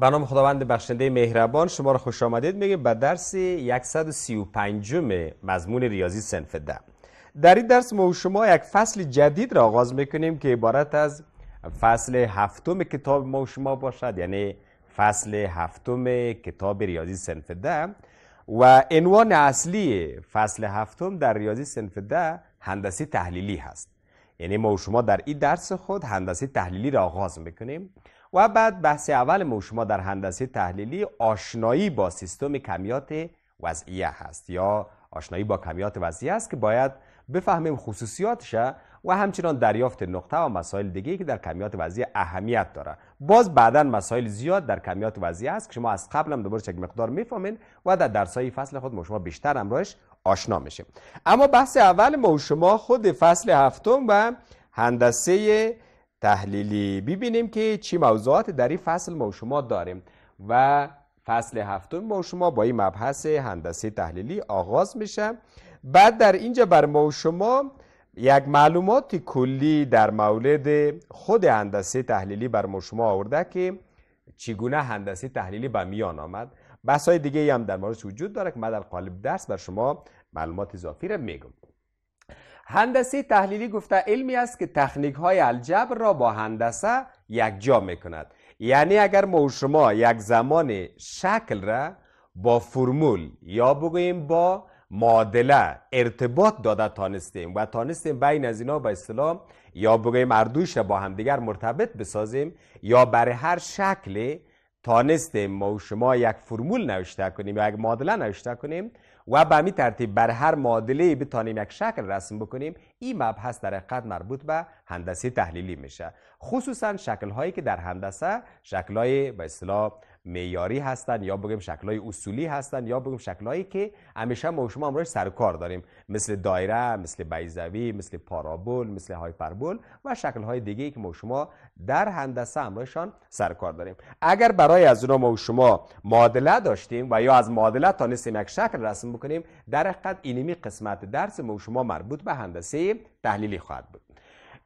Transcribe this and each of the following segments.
به نام خداوند بخشنده مهربان شما را خوش آمدید میگیم به درس 135 مضمون ریاضی سنف ده در این درس ما و شما یک فصل جدید را آغاز میکنیم که عبارت از فصل هفتم کتاب ما و شما باشد یعنی فصل هفتم کتاب ریاضی سنف ده و عنوان اصلی فصل هفتم در ریاضی سنف ده هندسه تحلیلی هست یعنی ما و شما در این درس خود هندسه تحلیلی را آغاز میکنیم و بعد بحث اول شما در هندسه تحلیلی آشنایی با سیستم کمیات وضعیه هست یا آشنایی با کمیات وضعیه است که باید بفهمیم خصوصیاتش و همچنان دریافت نقطه و مسائل دیگه که در کمیات وضعیه اهمیت داره باز بعدا مسائل زیاد در کمیات وضعیه است که شما از قبل هم دوباره چک مقدار میفهمین و در درسای فصل خود ما شما بیشتر امروش آشنا میشیم اما بحث اول ما شما خود فصل هفتم و هندسه تحلیلی ببینیم که چی موضوعات در این فصل ما شما داریم و فصل هفتم ما شما با این مبحث هندسه تحلیلی آغاز میشه بعد در اینجا بر ما شما یک معلومات کلی در مولد خود هندسه تحلیلی بر ما شما آورده که چگونه هندسه تحلیلی به میان آمد بحث های دیگه هم در موردش وجود داره که من در قالب درس بر شما معلومات اضافی را میگم هندسه تحلیلی گفته علمی است که تکنیک های الجبر را با هندسه یکجا می کند یعنی اگر ما و شما یک زمان شکل را با فرمول یا بگوییم با معادله ارتباط داده تانستیم و تانستیم بین از اینا به اسلام یا بگوییم اردوش با با همدیگر مرتبط بسازیم یا برای هر شکل تانستیم ما و شما یک فرمول نوشته کنیم یا یک معادله نوشته کنیم و به می ترتیب بر هر معادله بتانیم یک شکل رسم بکنیم این مبحث در حقیقت مربوط به هندسه تحلیلی میشه خصوصا شکل هایی که در هندسه شکل های به اصطلاح میاری هستن یا بگیم شکلای اصولی هستن یا بگیم شکلایی که همیشه ما شما امروز سر کار داریم مثل دایره مثل بیزوی، مثل پارابول مثل هایپربول و شکلهای دیگه که ما شما در هندسه امروزشان سر کار داریم اگر برای از اونها ما و شما معادله داشتیم و یا از معادله تانستیم یک شکل رسم بکنیم در حقیقت اینمی قسمت درس ما و شما مربوط به هندسه تحلیلی خواهد بود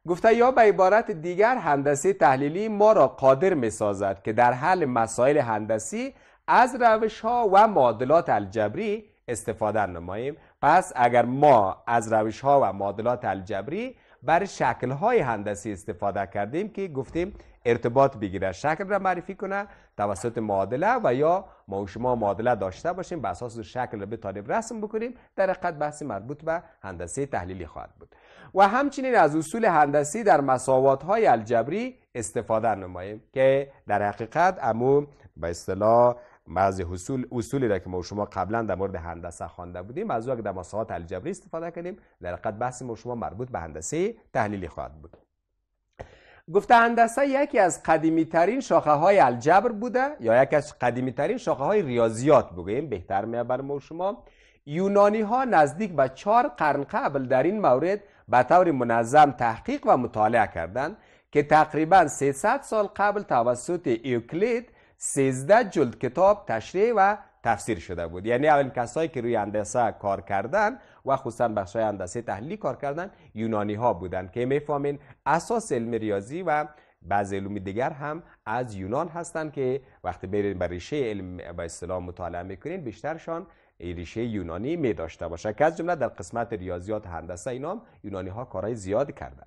گفته یا به عبارت دیگر هندسه تحلیلی ما را قادر می سازد که در حل مسائل هندسی از روش ها و معادلات الجبری استفاده نماییم پس اگر ما از روش ها و معادلات الجبری بر شکل های هندسی استفاده کردیم که گفتیم ارتباط بگیره شکل را معرفی کنه توسط معادله و یا ما و شما معادله داشته باشیم بر اساس شکل را به طالب رسم بکنیم در حقیقت بحث مربوط به هندسه تحلیلی خواهد بود و همچنین از اصول هندسی در مساوات های الجبری استفاده نماییم که در حقیقت امو به اصطلاح بعضی حصول اصولی را که ما و شما قبلا در مورد هندسه خوانده بودیم از که در مساوات الجبری استفاده کنیم در حقیقت بحث ما شما مربوط به هندسه تحلیلی خواهد بود گفته هندسه یکی از قدیمی ترین شاخه های الجبر بوده یا یکی از قدیمی ترین شاخه های ریاضیات بگویم بهتر می بر شما یونانی ها نزدیک به چهار قرن قبل در این مورد به طور منظم تحقیق و مطالعه کردند که تقریبا 300 سال قبل توسط ایوکلید 13 جلد کتاب تشریح و تفسیر شده بود یعنی اولین کسایی که روی هندسه کار کردن و خصوصا بخشای هندسه تحلیلی کار کردن یونانی ها بودن که میفهمین اساس علم ریاضی و بعض علوم دیگر هم از یونان هستند که وقتی برین بر ریشه علم و اسلام مطالعه میکنین بیشترشان ریشه یونانی می داشته باشه که از جمله در قسمت ریاضیات هندسه اینام یونانی ها کارهای زیاد کردن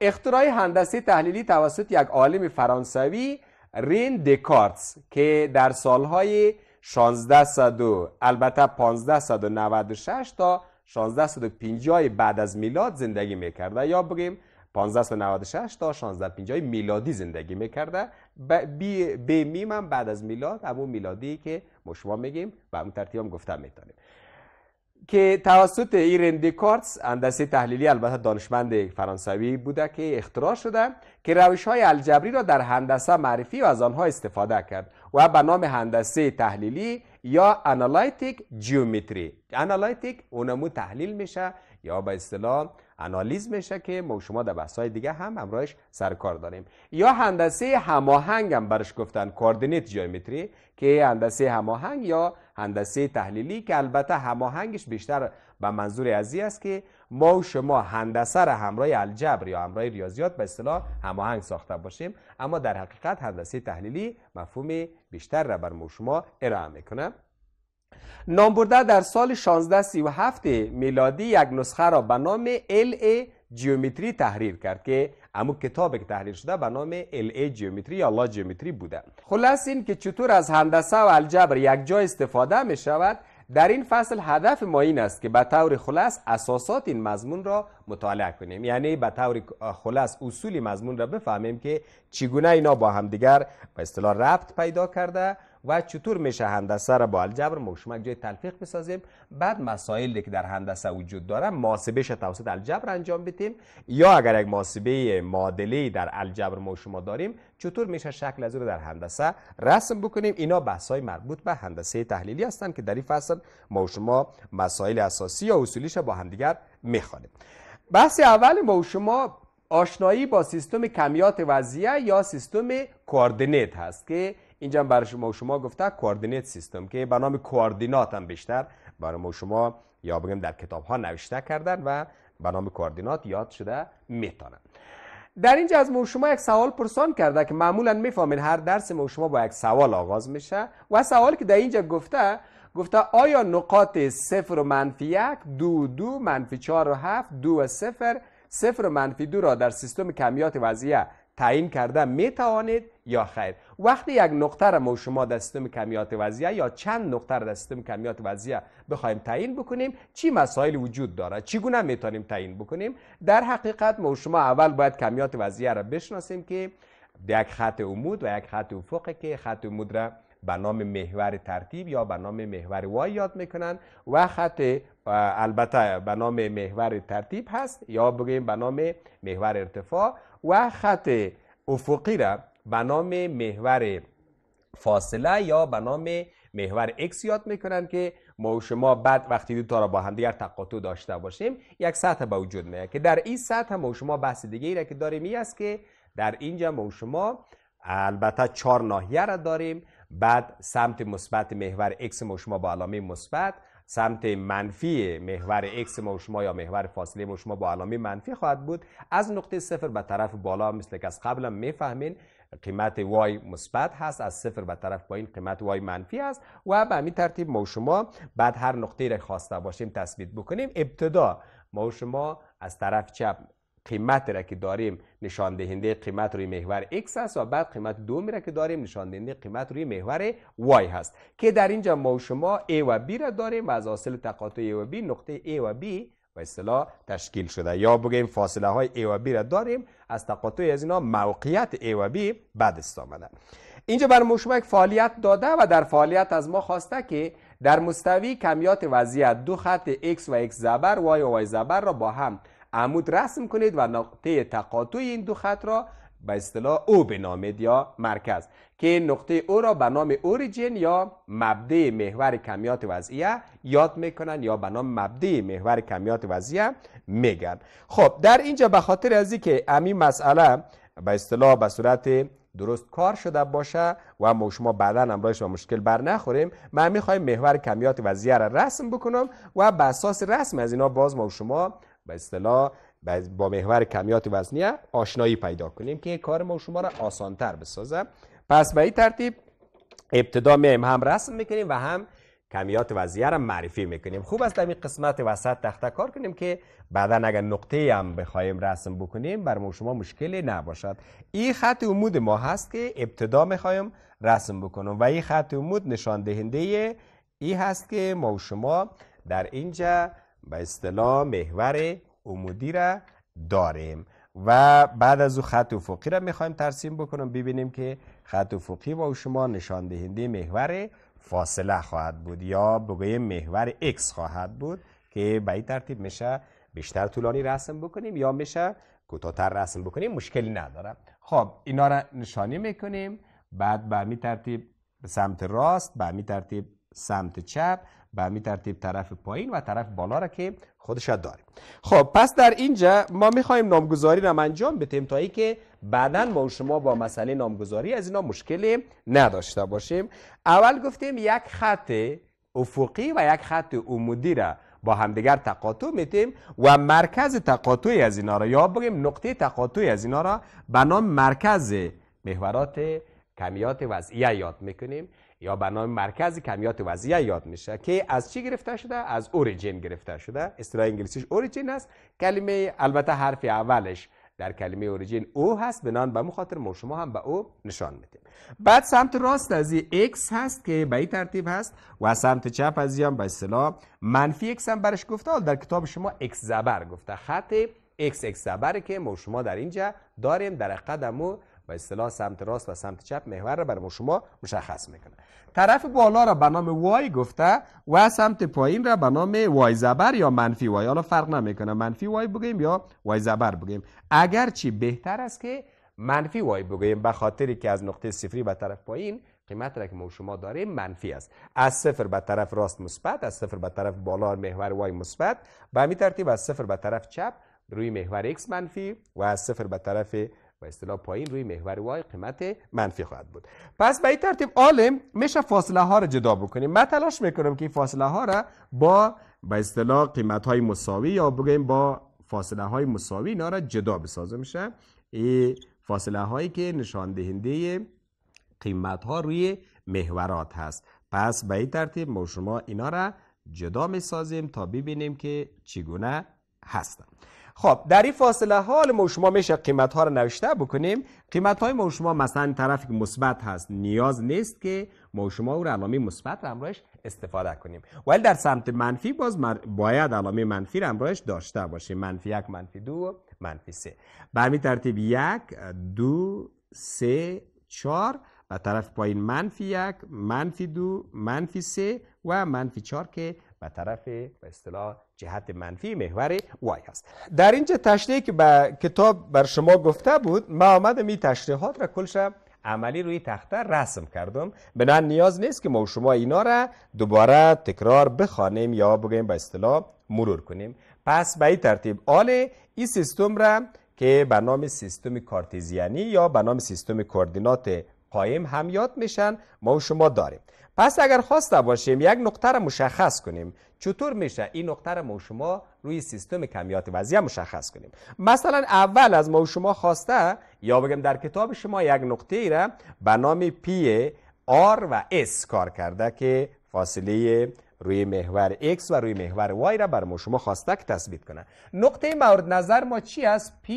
اختراع هندسه تحلیلی توسط یک عالم فرانسوی رین دکارتس که در سالهای 1600 البته 1596 تا 1650 بعد از میلاد زندگی میکرده یا بگیم 1596 تا 1650 میلادی زندگی میکرده به میمم بعد از میلاد همون میلادی که ما شما میگیم و همون ترتیب هم گفته میتونیم که توسط ایرن دیکارتس اندسه تحلیلی البته دانشمند فرانسوی بوده که اختراع شده که روش های الجبری را در هندسه معرفی و از آنها استفاده کرد و به نام هندسه تحلیلی یا انالایتیک جیومتری انالایتیک اونمو تحلیل میشه یا به اصطلاح انالیز میشه که ما شما در بحث های دیگه هم همراهش سرکار داریم یا هندسه هماهنگ هم برش گفتن کوردینیت جیومتری که هندسه هماهنگ یا هندسه تحلیلی که البته هماهنگش بیشتر به منظور ازی است که ما و شما هندسه را همراه الجبر یا همراه ریاضیات به اصطلاح هماهنگ ساخته باشیم اما در حقیقت هندسه تحلیلی مفهوم بیشتر را بر ما شما ارائه میکنه نامبرده در سال 1637 میلادی یک نسخه را به نام ال جیومتری تحریر کرد که امو کتاب که تحریر شده به نام ال جیومتری یا لا جیومتری بوده خلاص این که چطور از هندسه و الجبر یک جا استفاده می شود در این فصل هدف ما این است که به طور خلاص اساسات این مضمون را مطالعه کنیم یعنی به طور خلاص اصول مضمون را بفهمیم که چگونه اینا با همدیگر به اصطلاح ربط پیدا کرده و چطور میشه هندسه را با الجبر شما جای تلفیق بسازیم بعد مسائلی که در هندسه وجود داره محاسبهش توسط الجبر انجام بدیم یا اگر یک محاسبه معادله در الجبر ما شما داریم چطور میشه شکل از رو در هندسه رسم بکنیم اینا بحث مربوط به هندسه تحلیلی هستند که در این فصل ما شما مسائل اساسی یا اصولیش با همدیگر میخوانیم بحث اول ما شما آشنایی با سیستم کمیات وضعیه یا سیستم کوردینیت هست که اینجا هم برای شما شما گفته کوردینیت سیستم که به نام کوردینات هم بیشتر برای ما شما یا بگم در کتاب ها نوشته کردن و به نام کوردینات یاد شده میتونه در اینجا از ما شما یک سوال پرسان کرده که معمولا میفهمین هر درس ما شما با یک سوال آغاز میشه و سوالی که در اینجا گفته گفته آیا نقاط صفر و منفی یک دو دو منفی چهار و هفت دو و صفر صفر و منفی دو را در سیستم کمیات وضعیه تعیین کرده میتوانید یا خیر وقتی یک نقطه را ما شما در سیستم کمیات وضعیه یا چند نقطه را در سیستم کمیات وضعیه بخوایم تعیین بکنیم چی مسائل وجود داره چگونه میتونیم تعیین بکنیم در حقیقت ما شما اول باید کمیات وضعیه را بشناسیم که یک خط عمود و یک خط افق که خط عمود را به نام محور ترتیب یا به نام محور وای یاد میکنن و خط البته به نام محور ترتیب هست یا بگیم به نام محور ارتفاع و خط افقی را به نام محور فاصله یا به نام محور x یاد میکنن که ما شما بعد وقتی دو تا را با هم دیگر تقاطع داشته باشیم یک سطح به وجود میاد که در این سطح ما شما بحث دیگه ای را که داریم این است که در اینجا ما شما البته چهار ناحیه را داریم بعد سمت مثبت محور اکس ما شما با علامه مثبت سمت منفی محور x ما شما یا محور فاصله ما شما با علامه منفی خواهد بود از نقطه صفر به طرف بالا مثل که از قبل میفهمین قیمت وای مثبت هست از صفر به طرف پایین قیمت وای منفی است و به همین ترتیب ما شما بعد هر نقطه را خواسته باشیم تثبیت بکنیم ابتدا ما شما از طرف چپ قیمت را که داریم نشان دهنده قیمت روی محور X است و بعد قیمت دو را که داریم نشان دهنده قیمت روی محور Y هست که در اینجا ما شما A و B را داریم و از حاصل تقاطع A و B نقطه A و B و اصطلاح تشکیل شده یا بگیم فاصله های ای و را داریم از تقاطع از اینا موقعیت ای و بی بعد است آمده اینجا بر یک فعالیت داده و در فعالیت از ما خواسته که در مستوی کمیات وضعیت دو خط X و X زبر Y و Y زبر را با هم عمود رسم کنید و نقطه تقاطع این دو خط را به اصطلاح او بنامید یا مرکز که نقطه او را به نام اوریجین یا مبدع محور کمیات وضعیه یاد میکنن یا به نام مبدع محور کمیات وضعیه میگن خب در اینجا به خاطر از که امی مسئله به اصطلاح به صورت درست کار شده باشه و ما شما بعدا امرایش و مشکل بر نخوریم من میخوایم محور کمیات وضعیه را رسم بکنم و به اساس رسم از اینا باز ما شما به اصطلاح با محور کمیات وزنی آشنایی پیدا کنیم که کار ما شما را آسانتر بسازه پس به این ترتیب ابتدا میایم هم رسم میکنیم و هم کمیات وزنی را معرفی میکنیم خوب است در این قسمت وسط تخته کار کنیم که بعدا اگر نقطه هم بخوایم رسم بکنیم بر ما شما مشکلی نباشد این خط عمود ما هست که ابتدا میخوایم رسم بکنم و این خط عمود نشان دهنده ای هست که ما شما در اینجا به اصطلاح محور عمودی را داریم و بعد از او خط افقی را میخوایم ترسیم بکنم ببینیم که خط افقی با شما نشان دهنده محور فاصله خواهد بود یا بگوییم محور x خواهد بود که به این ترتیب میشه بیشتر طولانی رسم بکنیم یا میشه کوتاهتر رسم بکنیم مشکلی نداره خب اینا را نشانی میکنیم بعد به می ترتیب سمت راست به می ترتیب سمت چپ به می ترتیب طرف پایین و طرف بالا را که خودش داریم خب پس در اینجا ما میخوایم نامگذاری را انجام بتیم تا ای که بعدا ما شما با مسئله نامگذاری از اینا مشکلی نداشته باشیم اول گفتیم یک خط افقی و یک خط عمودی را با همدیگر تقاطع میتیم و مرکز تقاطع از اینا را یا بگیم نقطه تقاطع از اینا را به نام مرکز محورات کمیات وضعیه یاد میکنیم یا به مرکز کمیات وضعیه یاد میشه که از چی گرفته شده از اوریجین گرفته شده اصطلاح انگلیسیش اوریجین است کلمه البته حرف اولش در کلمه اوریجین او هست بنان به خاطر ما شما هم به او نشان میدیم بعد سمت راست از این اکس هست که به این ترتیب هست و سمت چپ از هم به اصطلاح منفی x هم برش گفته در کتاب شما x زبر گفته خط ایکس ایکس زبر که ما شما در اینجا داریم در قدم و به اصطلاح سمت راست و سمت چپ محور رو برای شما مشخص میکنه طرف بالا را به نام وای گفته و سمت پایین را به نام وای زبر یا منفی وای حالا فرق نمیکنه منفی وای بگیم یا وای زبر بگیم چی بهتر است که منفی وای بگوییم به خاطری که از نقطه صفری به طرف پایین قیمت را که ما شما داریم منفی است از صفر به طرف راست مثبت از صفر به طرف بالا محور وای مثبت به همین ترتیب از صفر به طرف چپ روی محور x منفی و از صفر به طرف و اصطلاح پایین روی محور وای قیمت منفی خواهد بود پس به این ترتیب عالم میشه فاصله ها رو جدا بکنیم من تلاش میکنم که این فاصله ها را با به اصطلاح قیمت های مساوی یا بگیم با فاصله های مساوی اینا را جدا بسازم میشه این فاصله هایی که نشان دهنده قیمت ها روی محورات هست پس به این ترتیب ما شما اینا را جدا میسازیم تا ببینیم که چگونه هستند. خب در این فاصله حال ما شما میشه قیمت ها رو نوشته بکنیم قیمت های ما شما مثلا طرفی که مثبت هست نیاز نیست که ما شما او علامه مثبت رو همراهش استفاده کنیم ولی در سمت منفی باز باید علامه منفی رو همراهش داشته باشیم منفی یک منفی دو منفی سه برمی ترتیب یک دو سه چار و طرف پایین منفی یک منفی دو منفی سه و منفی چار که به طرف به اصطلاح جهت منفی محور وای هست در اینجا تشریحی که به کتاب بر شما گفته بود ما آمدم این تشریحات را کلشم عملی روی تخته رسم کردم بنا نیاز نیست که ما شما اینا را دوباره تکرار بخوانیم یا بگیم به اصطلاح مرور کنیم پس به این ترتیب آل این سیستم را که به نام سیستم کارتیزیانی یا به نام سیستم کوردینات قایم هم یاد میشن ما و شما داریم پس اگر خواسته باشیم یک نقطه را مشخص کنیم چطور میشه این نقطه را ما و شما روی سیستم کمیات وضعیه مشخص کنیم مثلا اول از ما و شما خواسته یا بگم در کتاب شما یک نقطه ای را به نام پی آر و اس کار کرده که فاصله روی محور X و روی محور Y را بر ما شما خواسته که تثبیت کنه نقطه مورد نظر ما چی است؟ P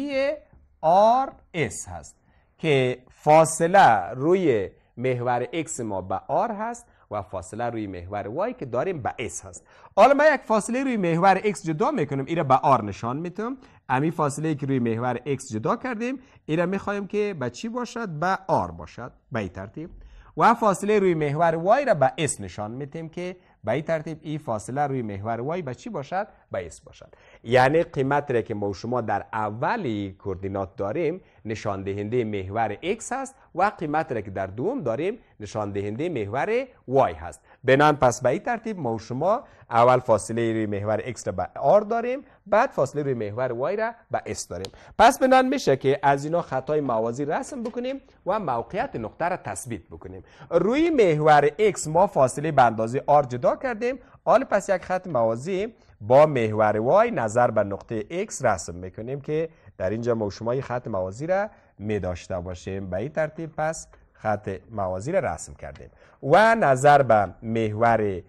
R S هست که فاصله روی محور x ما به r هست و فاصله روی محور y که داریم به s هست حالا من یک فاصله روی محور x جدا میکنم ایره به r نشان میتم امی فاصله که روی محور x جدا کردیم ایره میخوایم که به چی باشد به r باشد به ترتیب و فاصله روی محور y را به s نشان میتیم که به این ترتیب این فاصله روی محور وای به چی باشد به اس باشد یعنی قیمت را که ما شما در اولی کوردینات داریم نشان دهنده محور x هست و قیمت را که در دوم داریم نشان دهنده محور y هست بنان پس به این ترتیب ما و شما اول فاصله روی محور x را به r داریم بعد فاصله روی محور y را به s داریم پس بنان میشه که از اینا خطای موازی رسم بکنیم و موقعیت نقطه را تثبیت بکنیم روی محور x ما فاصله به اندازه r جدا کردیم حال پس یک خط موازی با محور y نظر به نقطه x رسم میکنیم که در اینجا ما و شما خط موازی را می داشته باشیم به این ترتیب پس خط موازی را رسم کردیم و نظر به محور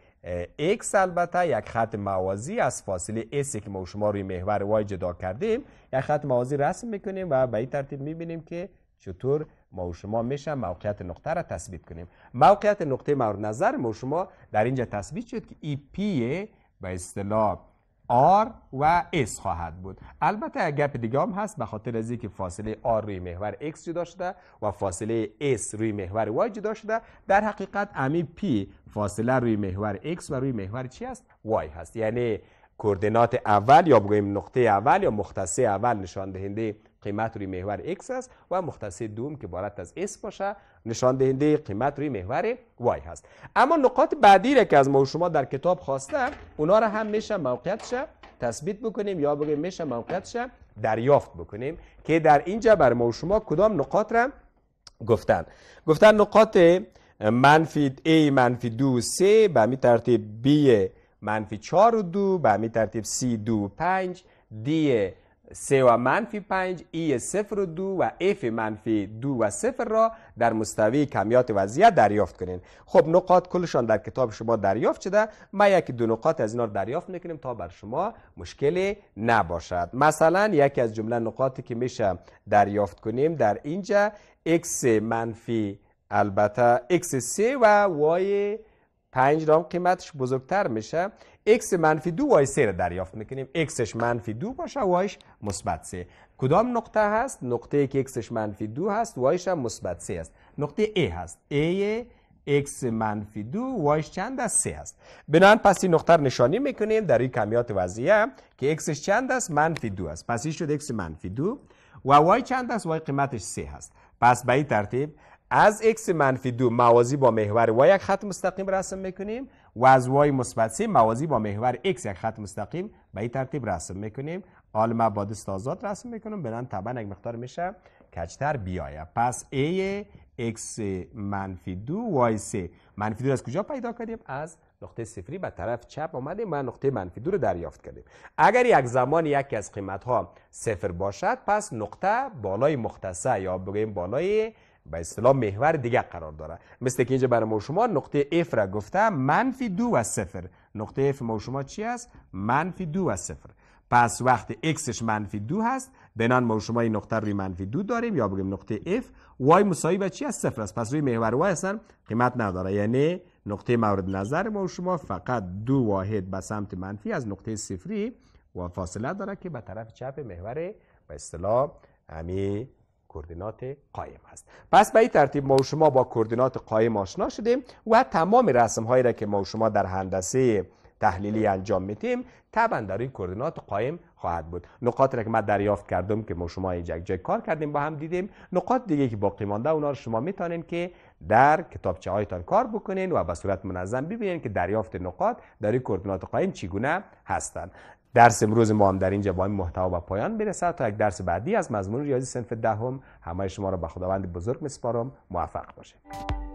x البته یک خط موازی از فاصله s که ما شما روی محور y جدا کردیم یک خط موازی رسم میکنیم و به این ترتیب میبینیم که چطور ما و شما میشه موقعیت نقطه را تثبیت کنیم موقعیت نقطه مورد نظر ما و شما در اینجا تثبیت شد که ای e پی به اصطلاح R و S خواهد بود البته گپ دیگه هم هست به خاطر از اینکه فاصله R روی محور X جدا شده و فاصله S روی محور Y جدا شده در حقیقت امی P فاصله روی محور X و روی محور چی است Y هست یعنی کوردینات اول یا بگوییم نقطه اول یا مختصه اول نشان دهنده قیمت روی محور x است و مختص دوم که عبارت از s باشه نشان دهنده قیمت روی محور y هست اما نقاط بعدی را که از ما و شما در کتاب خواستم اونا را هم میشه موقعیتش تثبیت بکنیم یا بگیم میشه موقعیتش دریافت بکنیم که در اینجا بر ما و شما کدام نقاط را گفتن گفتن نقاط منفی A منفی دو سه به همین ترتیب B منفی چار و دو به همین ترتیب C دو پنج D سی و منفی پنج ای صفر و دو و اف منفی دو و صفر را در مستوی کمیات وضعیت دریافت کنین خب نقاط کلشان در کتاب شما دریافت شده ما یکی دو نقاط از اینا رو دریافت میکنیم تا بر شما مشکلی نباشد مثلا یکی از جمله نقاطی که میشه دریافت کنیم در اینجا x منفی البته x3 و وای 5 رام قیمتش بزرگتر میشه x منفی و Y 3 رو دریافت میکنیم xش منفی 2 باشه و yش مثبت 3 کدام نقطه هست نقطه که xش منفی 2 هست yش هم مثبت 3 است نقطه a هست a x منفی و Y چند است 3 است بنان پس این نقطه رو نشانی میکنیم در این کمیات وضعیه که xش چند است منفی 2 است پس این شد x منفی 2 و Y چند است y قیمتش 3 هست پس به این ترتیب از x منفی دو موازی با محور y یک خط مستقیم رسم میکنیم و از y مثبت 3 موازی با محور x یک خط مستقیم به این ترتیب رسم میکنیم حال ما با دست آزاد رسم میکنم بنان طبعا یک مقدار میشه کچتر بیایه پس a x منفی دو y 3 منفی دو از کجا پیدا کردیم از نقطه صفری به طرف چپ آمده ما نقطه منفی دو رو دریافت کردیم اگر یک زمان یکی از قیمت ها صفر باشد پس نقطه بالای مختصه یا بگیم بالای به اصطلاح محور دیگه قرار داره مثل که اینجا برای ما شما نقطه F را گفته منفی دو و صفر نقطه F ما شما چی است منفی دو و صفر پس وقت xش منفی دو هست بنان ما شما این نقطه روی منفی دو داریم یا بگیم نقطه f y مساوی به چی است صفر است پس روی محور y اصلا قیمت نداره یعنی نقطه مورد نظر ما شما فقط دو واحد به سمت منفی از نقطه صفری و فاصله داره که به طرف چپ محور به اصطلاح همین کوردینات قایم است پس به این ترتیب ما و شما با کوردینات قایم آشنا شدیم و تمام رسم هایی را که ما و شما در هندسه تحلیلی انجام میتیم طبعا در این کوردینات قایم خواهد بود نقاط را که ما دریافت کردم که ما شما اینجا جای کار کردیم با هم دیدیم نقاط دیگه که باقی مانده اونا رو شما میتونین که در کتابچه هایتان کار بکنین و به صورت منظم ببینین که دریافت نقاط در این کوردینات قایم چگونه هستند درس امروز ما هم در اینجا با این محتوا به پایان برسد تا یک درس بعدی از مضمون ریاضی سنف دهم ده همه شما را به خداوند بزرگ میسپارم موفق باشید